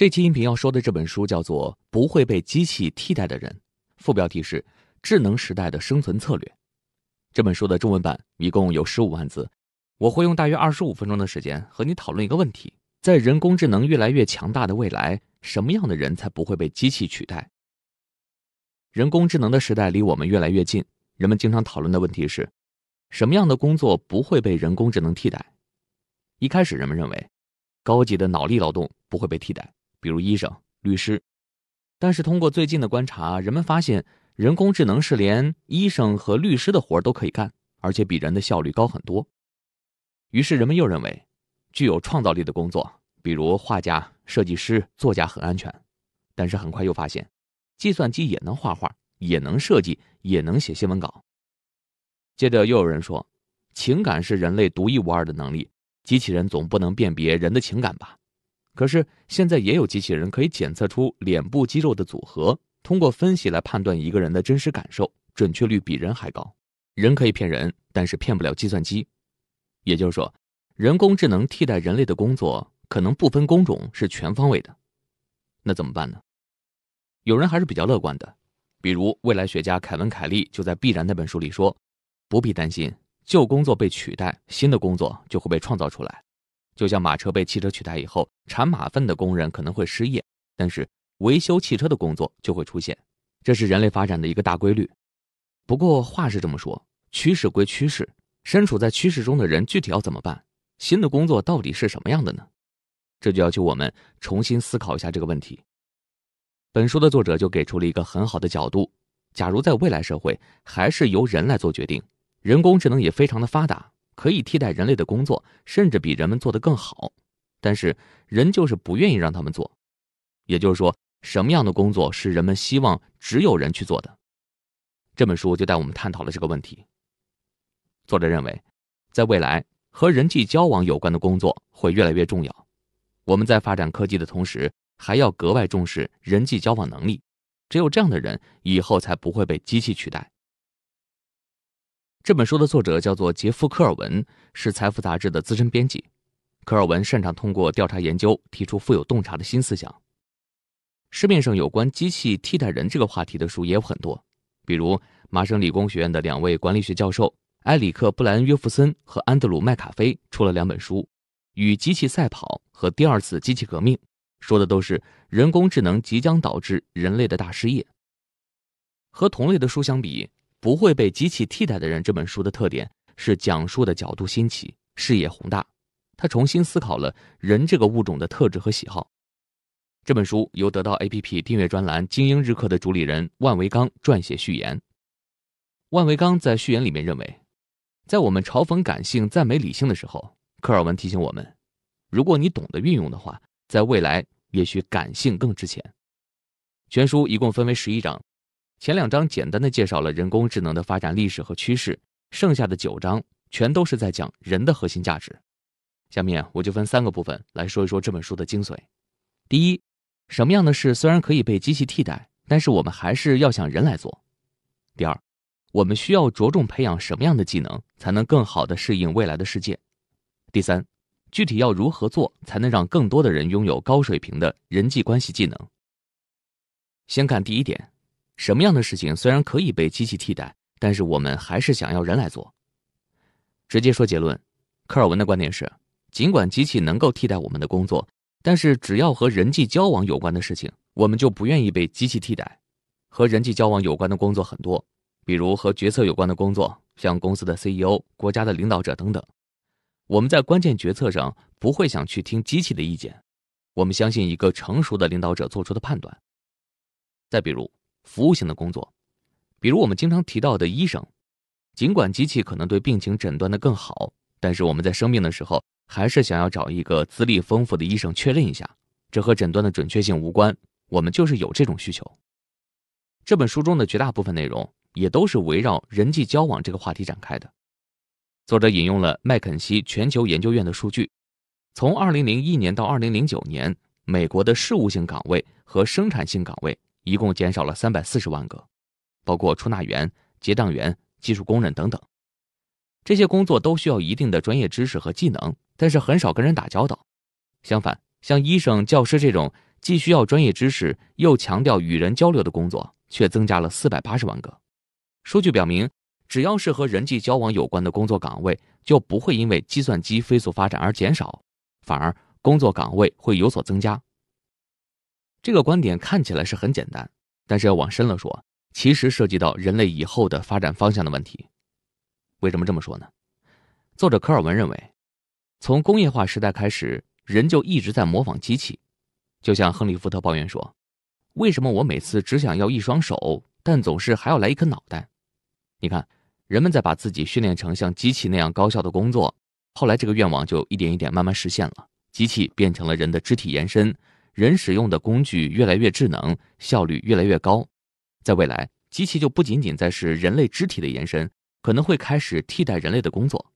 这期音频要说的这本书叫做《不会被机器替代的人》，副标题是《智能时代的生存策略》。这本书的中文版一共有十五万字，我会用大约二十五分钟的时间和你讨论一个问题：在人工智能越来越强大的未来，什么样的人才不会被机器取代？人工智能的时代离我们越来越近，人们经常讨论的问题是：什么样的工作不会被人工智能替代？一开始，人们认为高级的脑力劳动不会被替代。比如医生、律师，但是通过最近的观察，人们发现人工智能是连医生和律师的活都可以干，而且比人的效率高很多。于是人们又认为，具有创造力的工作，比如画家、设计师、作家很安全，但是很快又发现，计算机也能画画，也能设计，也能写新闻稿。接着又有人说，情感是人类独一无二的能力，机器人总不能辨别人的情感吧。可是现在也有机器人可以检测出脸部肌肉的组合，通过分析来判断一个人的真实感受，准确率比人还高。人可以骗人，但是骗不了计算机。也就是说，人工智能替代人类的工作，可能不分工种，是全方位的。那怎么办呢？有人还是比较乐观的，比如未来学家凯文·凯利就在《必然》那本书里说：“不必担心，旧工作被取代，新的工作就会被创造出来。”就像马车被汽车取代以后，铲马粪的工人可能会失业，但是维修汽车的工作就会出现。这是人类发展的一个大规律。不过话是这么说，趋势归趋势，身处在趋势中的人具体要怎么办？新的工作到底是什么样的呢？这就要求我们重新思考一下这个问题。本书的作者就给出了一个很好的角度：假如在未来社会还是由人来做决定，人工智能也非常的发达。可以替代人类的工作，甚至比人们做得更好，但是人就是不愿意让他们做。也就是说，什么样的工作是人们希望只有人去做的？这本书就带我们探讨了这个问题。作者认为，在未来和人际交往有关的工作会越来越重要。我们在发展科技的同时，还要格外重视人际交往能力。只有这样的人，以后才不会被机器取代。这本书的作者叫做杰夫·科尔文，是《财富》杂志的资深编辑。科尔文擅长通过调查研究提出富有洞察的新思想。市面上有关机器替代人这个话题的书也有很多，比如麻省理工学院的两位管理学教授埃里克·布莱恩·约弗森和安德鲁·麦卡菲出了两本书，《与机器赛跑》和《第二次机器革命》，说的都是人工智能即将导致人类的大失业。和同类的书相比。不会被机器替代的人这本书的特点是讲述的角度新奇，视野宏大。他重新思考了人这个物种的特质和喜好。这本书由得到 APP 订阅专栏《精英日课》的主理人万维刚撰写序言。万维刚在序言里面认为，在我们嘲讽感性、赞美理性的时候，科尔文提醒我们：如果你懂得运用的话，在未来也许感性更值钱。全书一共分为十一章。前两章简单的介绍了人工智能的发展历史和趋势，剩下的九章全都是在讲人的核心价值。下面我就分三个部分来说一说这本书的精髓。第一，什么样的事虽然可以被机器替代，但是我们还是要想人来做。第二，我们需要着重培养什么样的技能，才能更好的适应未来的世界。第三，具体要如何做，才能让更多的人拥有高水平的人际关系技能？先看第一点。什么样的事情虽然可以被机器替代，但是我们还是想要人来做。直接说结论，科尔文的观点是：尽管机器能够替代我们的工作，但是只要和人际交往有关的事情，我们就不愿意被机器替代。和人际交往有关的工作很多，比如和决策有关的工作，像公司的 CEO、国家的领导者等等。我们在关键决策上不会想去听机器的意见，我们相信一个成熟的领导者做出的判断。再比如。服务性的工作，比如我们经常提到的医生，尽管机器可能对病情诊断的更好，但是我们在生病的时候还是想要找一个资历丰富的医生确认一下。这和诊断的准确性无关，我们就是有这种需求。这本书中的绝大部分内容也都是围绕人际交往这个话题展开的。作者引用了麦肯锡全球研究院的数据，从二零零一年到二零零九年，美国的事务性岗位和生产性岗位。一共减少了三百四十万个，包括出纳员、结账员、技术工人等等。这些工作都需要一定的专业知识和技能，但是很少跟人打交道。相反，像医生、教师这种既需要专业知识又强调与人交流的工作，却增加了四百八十万个。数据表明，只要是和人际交往有关的工作岗位，就不会因为计算机飞速发展而减少，反而工作岗位会有所增加。这个观点看起来是很简单，但是要往深了说，其实涉及到人类以后的发展方向的问题。为什么这么说呢？作者科尔文认为，从工业化时代开始，人就一直在模仿机器，就像亨利·福特抱怨说：“为什么我每次只想要一双手，但总是还要来一颗脑袋？”你看，人们在把自己训练成像机器那样高效的工作，后来这个愿望就一点一点慢慢实现了，机器变成了人的肢体延伸。人使用的工具越来越智能，效率越来越高，在未来，机器就不仅仅在是人类肢体的延伸，可能会开始替代人类的工作。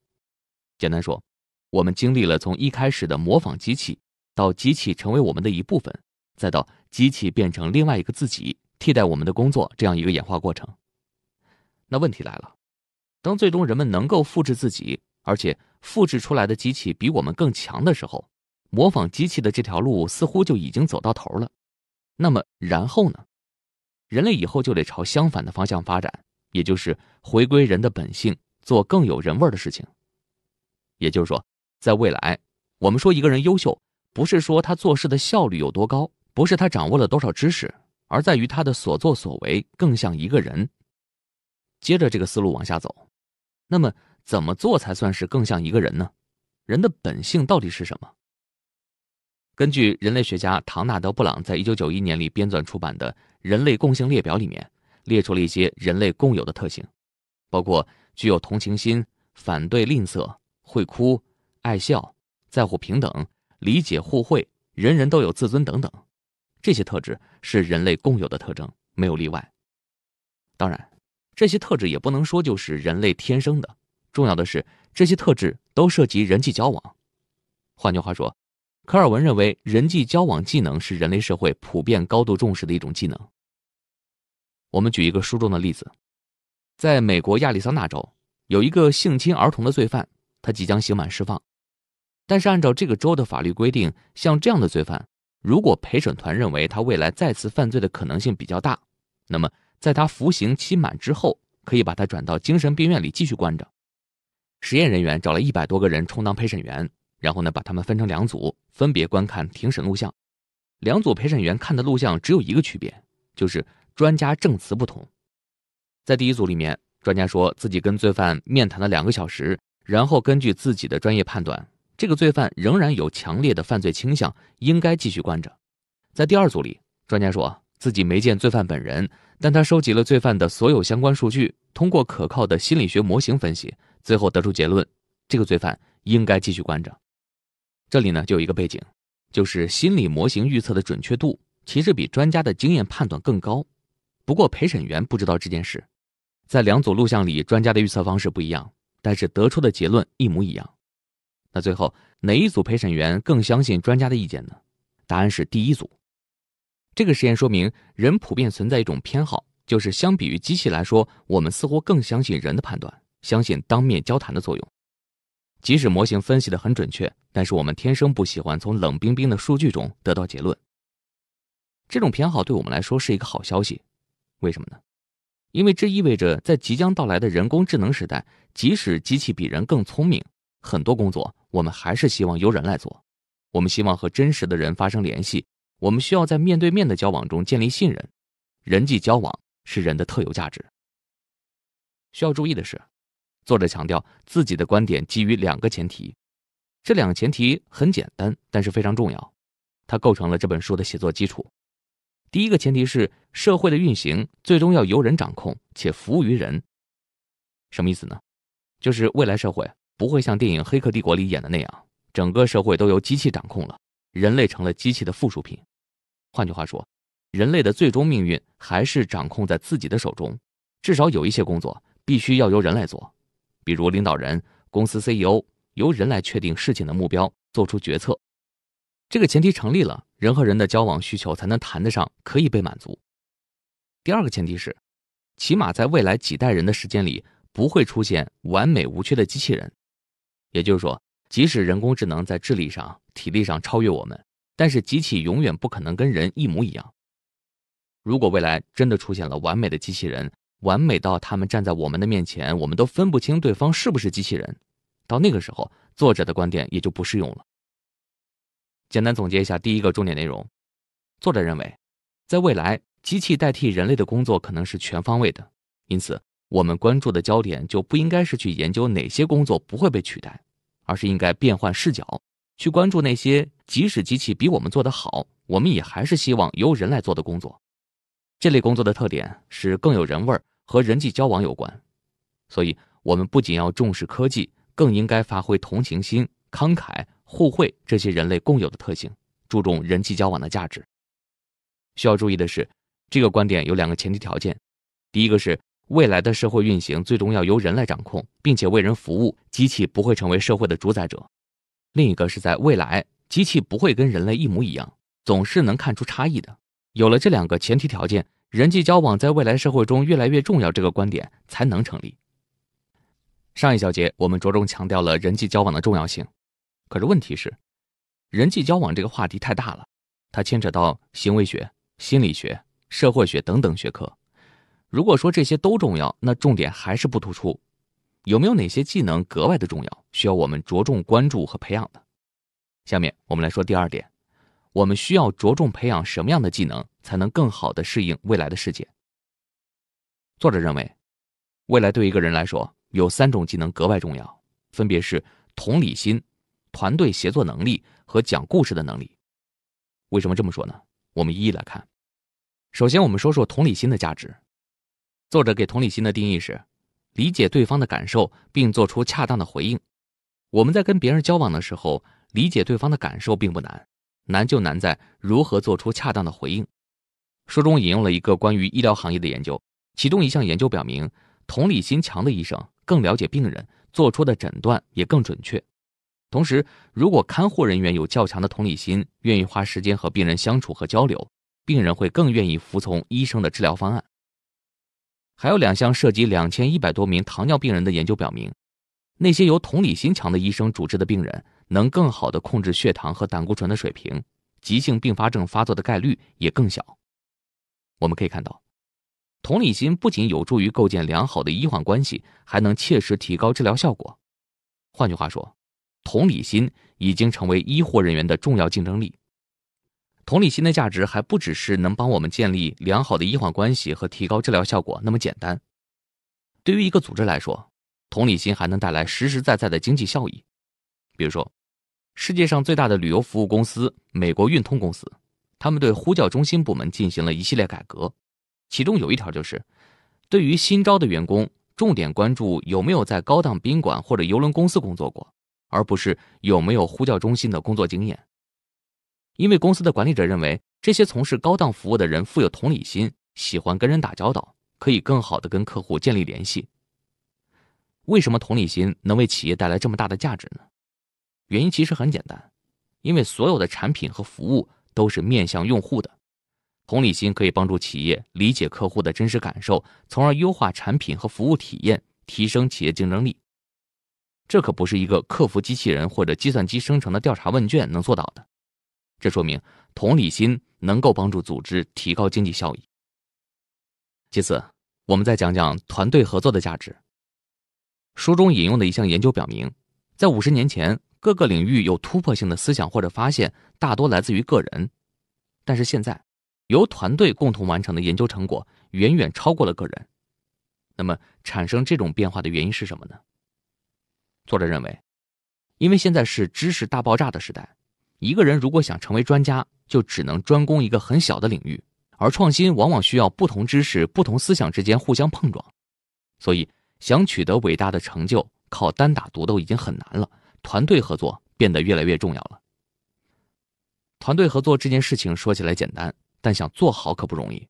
简单说，我们经历了从一开始的模仿机器，到机器成为我们的一部分，再到机器变成另外一个自己，替代我们的工作这样一个演化过程。那问题来了，当最终人们能够复制自己，而且复制出来的机器比我们更强的时候。模仿机器的这条路似乎就已经走到头了，那么然后呢？人类以后就得朝相反的方向发展，也就是回归人的本性，做更有人味的事情。也就是说，在未来，我们说一个人优秀，不是说他做事的效率有多高，不是他掌握了多少知识，而在于他的所作所为更像一个人。接着这个思路往下走，那么怎么做才算是更像一个人呢？人的本性到底是什么？根据人类学家唐纳德·布朗在1991年里编纂出版的《人类共性列表》里面，列出了一些人类共有的特性，包括具有同情心、反对吝啬、会哭、爱笑、在乎平等、理解互惠、人人都有自尊等等。这些特质是人类共有的特征，没有例外。当然，这些特质也不能说就是人类天生的。重要的是，这些特质都涉及人际交往。换句话说。科尔文认为，人际交往技能是人类社会普遍高度重视的一种技能。我们举一个书中的例子：在美国亚利桑那州，有一个性侵儿童的罪犯，他即将刑满释放。但是，按照这个州的法律规定，像这样的罪犯，如果陪审团认为他未来再次犯罪的可能性比较大，那么在他服刑期满之后，可以把他转到精神病院里继续关着。实验人员找了一百多个人充当陪审员。然后呢，把他们分成两组，分别观看庭审录像。两组陪审员看的录像只有一个区别，就是专家证词不同。在第一组里面，专家说自己跟罪犯面谈了两个小时，然后根据自己的专业判断，这个罪犯仍然有强烈的犯罪倾向，应该继续关着。在第二组里，专家说自己没见罪犯本人，但他收集了罪犯的所有相关数据，通过可靠的心理学模型分析，最后得出结论，这个罪犯应该继续关着。这里呢，就有一个背景，就是心理模型预测的准确度其实比专家的经验判断更高。不过陪审员不知道这件事，在两组录像里，专家的预测方式不一样，但是得出的结论一模一样。那最后哪一组陪审员更相信专家的意见呢？答案是第一组。这个实验说明，人普遍存在一种偏好，就是相比于机器来说，我们似乎更相信人的判断，相信当面交谈的作用。即使模型分析的很准确，但是我们天生不喜欢从冷冰冰的数据中得到结论。这种偏好对我们来说是一个好消息，为什么呢？因为这意味着在即将到来的人工智能时代，即使机器比人更聪明，很多工作我们还是希望由人来做。我们希望和真实的人发生联系，我们需要在面对面的交往中建立信任。人际交往是人的特有价值。需要注意的是。作者强调自己的观点基于两个前提，这两个前提很简单，但是非常重要，它构成了这本书的写作基础。第一个前提是社会的运行最终要由人掌控且服务于人，什么意思呢？就是未来社会不会像电影《黑客帝国》里演的那样，整个社会都由机器掌控了，人类成了机器的附属品。换句话说，人类的最终命运还是掌控在自己的手中，至少有一些工作必须要由人来做。比如领导人、公司 CEO 由人来确定事情的目标，做出决策。这个前提成立了，人和人的交往需求才能谈得上可以被满足。第二个前提是，起码在未来几代人的时间里，不会出现完美无缺的机器人。也就是说，即使人工智能在智力上、体力上超越我们，但是机器永远不可能跟人一模一样。如果未来真的出现了完美的机器人，完美到他们站在我们的面前，我们都分不清对方是不是机器人。到那个时候，作者的观点也就不适用了。简单总结一下第一个重点内容：作者认为，在未来，机器代替人类的工作可能是全方位的，因此我们关注的焦点就不应该是去研究哪些工作不会被取代，而是应该变换视角，去关注那些即使机器比我们做得好，我们也还是希望由人来做的工作。这类工作的特点是更有人味儿，和人际交往有关，所以我们不仅要重视科技，更应该发挥同情心、慷慨、互惠这些人类共有的特性，注重人际交往的价值。需要注意的是，这个观点有两个前提条件：第一个是未来的社会运行最终要由人来掌控，并且为人服务，机器不会成为社会的主宰者；另一个是在未来，机器不会跟人类一模一样，总是能看出差异的。有了这两个前提条件，人际交往在未来社会中越来越重要，这个观点才能成立。上一小节我们着重强调了人际交往的重要性，可是问题是，人际交往这个话题太大了，它牵扯到行为学、心理学、社会学等等学科。如果说这些都重要，那重点还是不突出。有没有哪些技能格外的重要，需要我们着重关注和培养的？下面我们来说第二点。我们需要着重培养什么样的技能，才能更好地适应未来的世界？作者认为，未来对一个人来说有三种技能格外重要，分别是同理心、团队协作能力和讲故事的能力。为什么这么说呢？我们一一来看。首先，我们说说同理心的价值。作者给同理心的定义是：理解对方的感受，并做出恰当的回应。我们在跟别人交往的时候，理解对方的感受并不难。难就难在如何做出恰当的回应。书中引用了一个关于医疗行业的研究，其中一项研究表明，同理心强的医生更了解病人，做出的诊断也更准确。同时，如果看护人员有较强的同理心，愿意花时间和病人相处和交流，病人会更愿意服从医生的治疗方案。还有两项涉及两千一百多名糖尿病人的研究表明，那些由同理心强的医生主治的病人。能更好的控制血糖和胆固醇的水平，急性并发症发作的概率也更小。我们可以看到，同理心不仅有助于构建良好的医患关系，还能切实提高治疗效果。换句话说，同理心已经成为医护人员的重要竞争力。同理心的价值还不只是能帮我们建立良好的医患关系和提高治疗效果那么简单。对于一个组织来说，同理心还能带来实实在在的经济效益，比如说。世界上最大的旅游服务公司美国运通公司，他们对呼叫中心部门进行了一系列改革，其中有一条就是，对于新招的员工，重点关注有没有在高档宾馆或者游轮公司工作过，而不是有没有呼叫中心的工作经验。因为公司的管理者认为，这些从事高档服务的人富有同理心，喜欢跟人打交道，可以更好的跟客户建立联系。为什么同理心能为企业带来这么大的价值呢？原因其实很简单，因为所有的产品和服务都是面向用户的，同理心可以帮助企业理解客户的真实感受，从而优化产品和服务体验，提升企业竞争力。这可不是一个客服机器人或者计算机生成的调查问卷能做到的。这说明同理心能够帮助组织提高经济效益。其次，我们再讲讲团队合作的价值。书中引用的一项研究表明，在五十年前。各个领域有突破性的思想或者发现，大多来自于个人。但是现在，由团队共同完成的研究成果远远超过了个人。那么，产生这种变化的原因是什么呢？作者认为，因为现在是知识大爆炸的时代，一个人如果想成为专家，就只能专攻一个很小的领域，而创新往往需要不同知识、不同思想之间互相碰撞。所以，想取得伟大的成就，靠单打独斗已经很难了。团队合作变得越来越重要了。团队合作这件事情说起来简单，但想做好可不容易。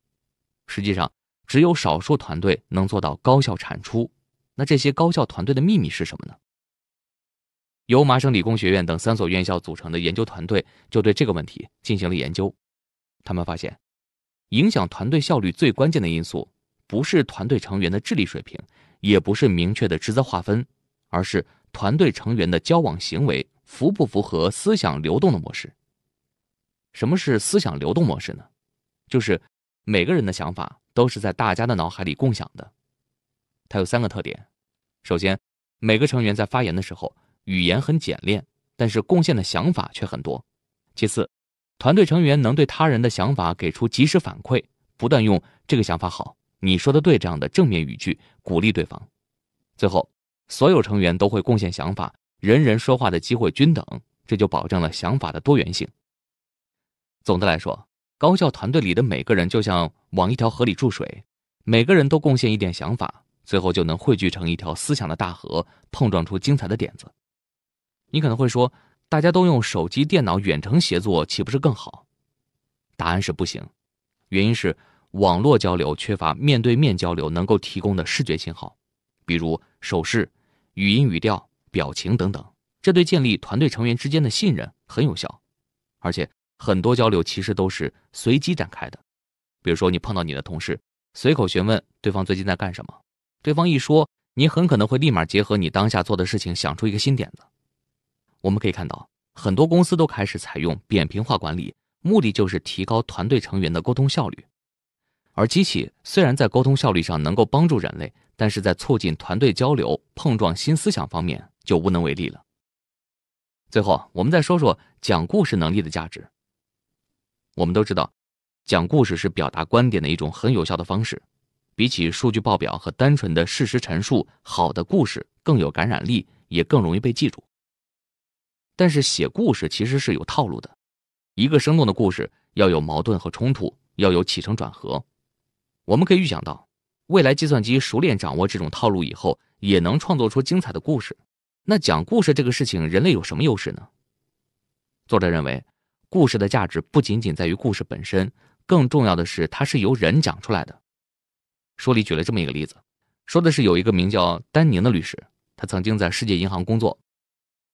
实际上，只有少数团队能做到高效产出。那这些高效团队的秘密是什么呢？由麻省理工学院等三所院校组成的研究团队就对这个问题进行了研究。他们发现，影响团队效率最关键的因素，不是团队成员的智力水平，也不是明确的职责划分。而是团队成员的交往行为符不符合思想流动的模式？什么是思想流动模式呢？就是每个人的想法都是在大家的脑海里共享的。它有三个特点：首先，每个成员在发言的时候语言很简练，但是贡献的想法却很多；其次，团队成员能对他人的想法给出及时反馈，不断用“这个想法好”“你说的对”这样的正面语句鼓励对方；最后。所有成员都会贡献想法，人人说话的机会均等，这就保证了想法的多元性。总的来说，高效团队里的每个人就像往一条河里注水，每个人都贡献一点想法，最后就能汇聚成一条思想的大河，碰撞出精彩的点子。你可能会说，大家都用手机、电脑远程协作，岂不是更好？答案是不行，原因是网络交流缺乏面对面交流能够提供的视觉信号。比如手势、语音语调、表情等等，这对建立团队成员之间的信任很有效。而且很多交流其实都是随机展开的，比如说你碰到你的同事，随口询问对方最近在干什么，对方一说，你很可能会立马结合你当下做的事情想出一个新点子。我们可以看到，很多公司都开始采用扁平化管理，目的就是提高团队成员的沟通效率。而机器虽然在沟通效率上能够帮助人类。但是在促进团队交流、碰撞新思想方面就无能为力了。最后，我们再说说讲故事能力的价值。我们都知道，讲故事是表达观点的一种很有效的方式，比起数据报表和单纯的事实陈述，好的故事更有感染力，也更容易被记住。但是，写故事其实是有套路的，一个生动的故事要有矛盾和冲突，要有起承转合。我们可以预想到。未来计算机熟练掌握这种套路以后，也能创作出精彩的故事。那讲故事这个事情，人类有什么优势呢？作者认为，故事的价值不仅仅在于故事本身，更重要的是它是由人讲出来的。书里举了这么一个例子，说的是有一个名叫丹宁的律师，他曾经在世界银行工作。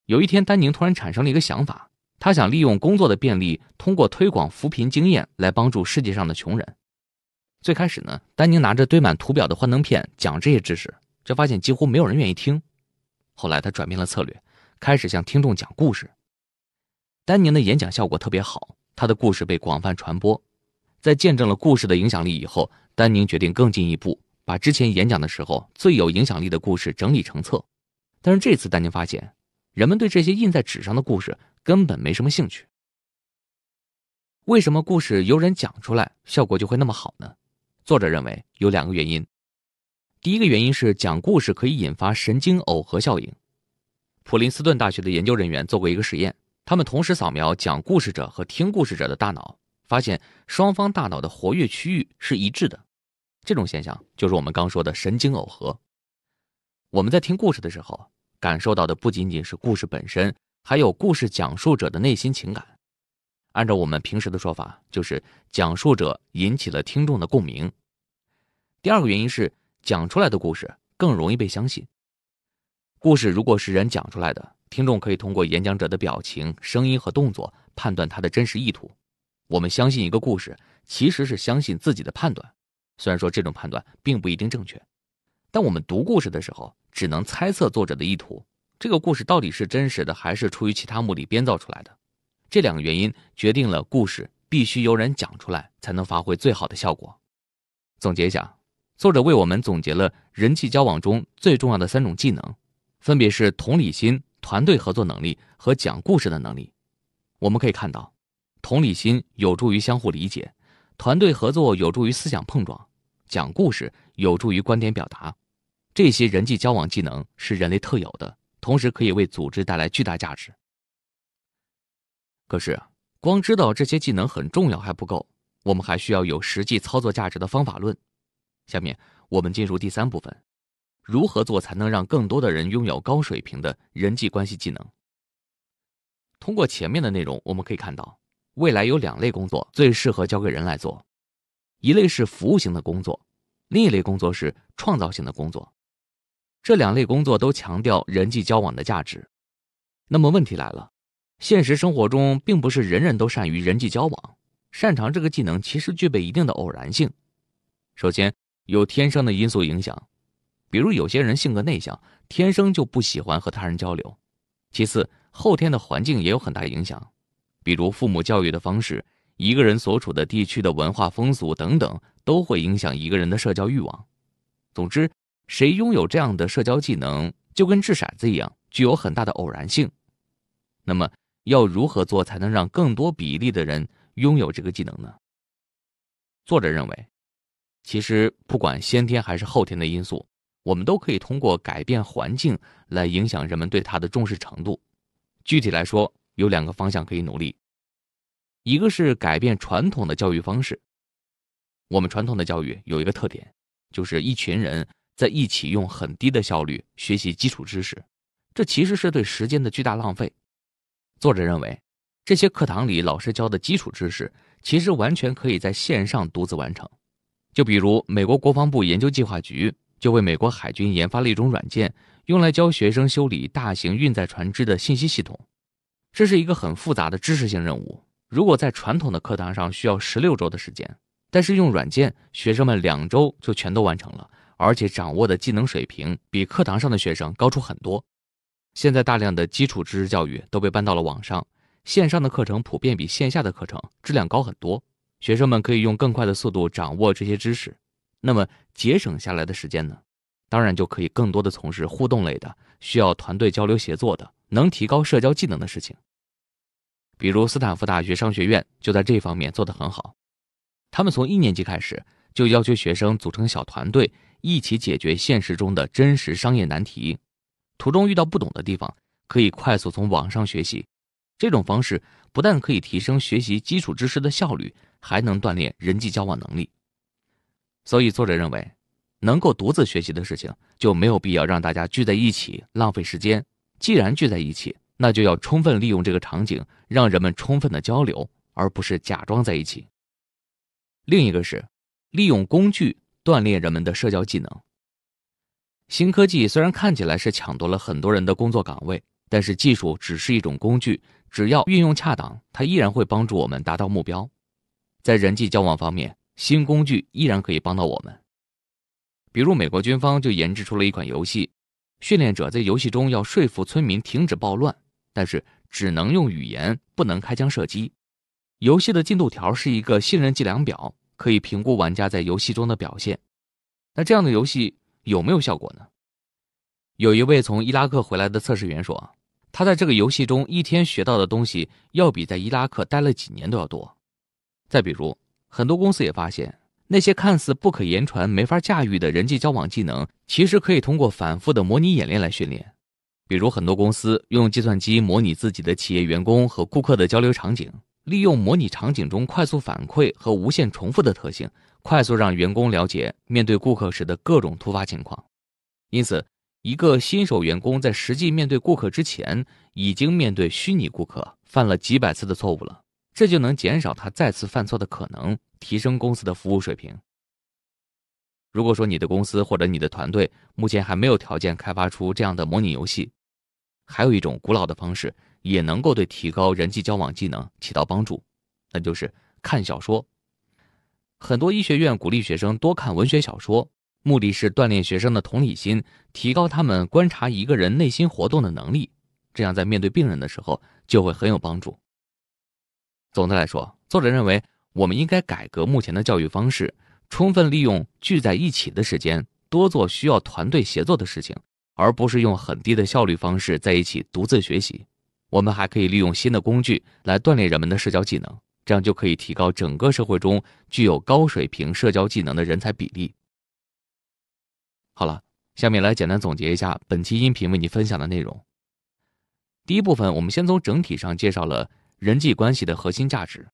有一天，丹宁突然产生了一个想法，他想利用工作的便利，通过推广扶贫经验来帮助世界上的穷人。最开始呢，丹宁拿着堆满图表的幻灯片讲这些知识，却发现几乎没有人愿意听。后来他转变了策略，开始向听众讲故事。丹宁的演讲效果特别好，他的故事被广泛传播。在见证了故事的影响力以后，丹宁决定更进一步，把之前演讲的时候最有影响力的故事整理成册。但是这次丹宁发现，人们对这些印在纸上的故事根本没什么兴趣。为什么故事由人讲出来效果就会那么好呢？作者认为有两个原因，第一个原因是讲故事可以引发神经耦合效应。普林斯顿大学的研究人员做过一个实验，他们同时扫描讲故事者和听故事者的大脑，发现双方大脑的活跃区域是一致的。这种现象就是我们刚说的神经耦合。我们在听故事的时候，感受到的不仅仅是故事本身，还有故事讲述者的内心情感。按照我们平时的说法，就是讲述者引起了听众的共鸣。第二个原因是，讲出来的故事更容易被相信。故事如果是人讲出来的，听众可以通过演讲者的表情、声音和动作判断他的真实意图。我们相信一个故事，其实是相信自己的判断。虽然说这种判断并不一定正确，但我们读故事的时候只能猜测作者的意图：这个故事到底是真实的，还是出于其他目的编造出来的？这两个原因决定了故事必须由人讲出来，才能发挥最好的效果。总结一下，作者为我们总结了人际交往中最重要的三种技能，分别是同理心、团队合作能力和讲故事的能力。我们可以看到，同理心有助于相互理解，团队合作有助于思想碰撞，讲故事有助于观点表达。这些人际交往技能是人类特有的，同时可以为组织带来巨大价值。可是，光知道这些技能很重要还不够，我们还需要有实际操作价值的方法论。下面我们进入第三部分：如何做才能让更多的人拥有高水平的人际关系技能？通过前面的内容，我们可以看到，未来有两类工作最适合交给人来做，一类是服务型的工作，另一类工作是创造性的工作。这两类工作都强调人际交往的价值。那么问题来了。现实生活中，并不是人人都善于人际交往。擅长这个技能，其实具备一定的偶然性。首先，有天生的因素影响，比如有些人性格内向，天生就不喜欢和他人交流。其次，后天的环境也有很大影响，比如父母教育的方式、一个人所处的地区的文化风俗等等，都会影响一个人的社交欲望。总之，谁拥有这样的社交技能，就跟掷骰子一样，具有很大的偶然性。那么，要如何做才能让更多比例的人拥有这个技能呢？作者认为，其实不管先天还是后天的因素，我们都可以通过改变环境来影响人们对它的重视程度。具体来说，有两个方向可以努力：一个是改变传统的教育方式。我们传统的教育有一个特点，就是一群人在一起用很低的效率学习基础知识，这其实是对时间的巨大浪费。作者认为，这些课堂里老师教的基础知识，其实完全可以在线上独自完成。就比如，美国国防部研究计划局就为美国海军研发了一种软件，用来教学生修理大型运载船只的信息系统。这是一个很复杂的知识性任务，如果在传统的课堂上需要十六周的时间，但是用软件，学生们两周就全都完成了，而且掌握的技能水平比课堂上的学生高出很多。现在大量的基础知识教育都被搬到了网上，线上的课程普遍比线下的课程质量高很多，学生们可以用更快的速度掌握这些知识。那么节省下来的时间呢？当然就可以更多的从事互动类的、需要团队交流协作的、能提高社交技能的事情。比如斯坦福大学商学院就在这方面做得很好，他们从一年级开始就要求学生组成小团队，一起解决现实中的真实商业难题。途中遇到不懂的地方，可以快速从网上学习。这种方式不但可以提升学习基础知识的效率，还能锻炼人际交往能力。所以，作者认为，能够独自学习的事情就没有必要让大家聚在一起浪费时间。既然聚在一起，那就要充分利用这个场景，让人们充分的交流，而不是假装在一起。另一个是利用工具锻炼人们的社交技能。新科技虽然看起来是抢夺了很多人的工作岗位，但是技术只是一种工具，只要运用恰当，它依然会帮助我们达到目标。在人际交往方面，新工具依然可以帮到我们。比如，美国军方就研制出了一款游戏，训练者在游戏中要说服村民停止暴乱，但是只能用语言，不能开枪射击。游戏的进度条是一个信任计量表，可以评估玩家在游戏中的表现。那这样的游戏。有没有效果呢？有一位从伊拉克回来的测试员说：“他在这个游戏中一天学到的东西，要比在伊拉克待了几年都要多。”再比如，很多公司也发现，那些看似不可言传、没法驾驭的人际交往技能，其实可以通过反复的模拟演练来训练。比如，很多公司用计算机模拟自己的企业员工和顾客的交流场景，利用模拟场景中快速反馈和无限重复的特性。快速让员工了解面对顾客时的各种突发情况，因此，一个新手员工在实际面对顾客之前，已经面对虚拟顾客犯了几百次的错误了，这就能减少他再次犯错的可能，提升公司的服务水平。如果说你的公司或者你的团队目前还没有条件开发出这样的模拟游戏，还有一种古老的方式也能够对提高人际交往技能起到帮助，那就是看小说。很多医学院鼓励学生多看文学小说，目的是锻炼学生的同理心，提高他们观察一个人内心活动的能力。这样，在面对病人的时候就会很有帮助。总的来说，作者认为我们应该改革目前的教育方式，充分利用聚在一起的时间，多做需要团队协作的事情，而不是用很低的效率方式在一起独自学习。我们还可以利用新的工具来锻炼人们的社交技能。这样就可以提高整个社会中具有高水平社交技能的人才比例。好了，下面来简单总结一下本期音频为你分享的内容。第一部分，我们先从整体上介绍了人际关系的核心价值。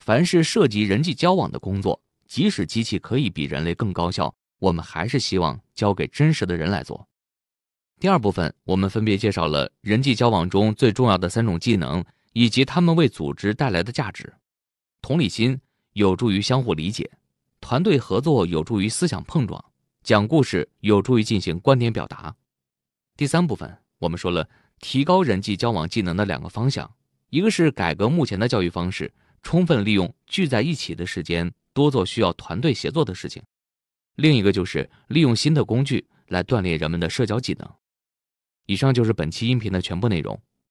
凡是涉及人际交往的工作，即使机器可以比人类更高效，我们还是希望交给真实的人来做。第二部分，我们分别介绍了人际交往中最重要的三种技能。以及他们为组织带来的价值，同理心有助于相互理解，团队合作有助于思想碰撞，讲故事有助于进行观点表达。第三部分，我们说了提高人际交往技能的两个方向，一个是改革目前的教育方式，充分利用聚在一起的时间，多做需要团队协作的事情；另一个就是利用新的工具来锻炼人们的社交技能。以上就是本期音频的全部内容。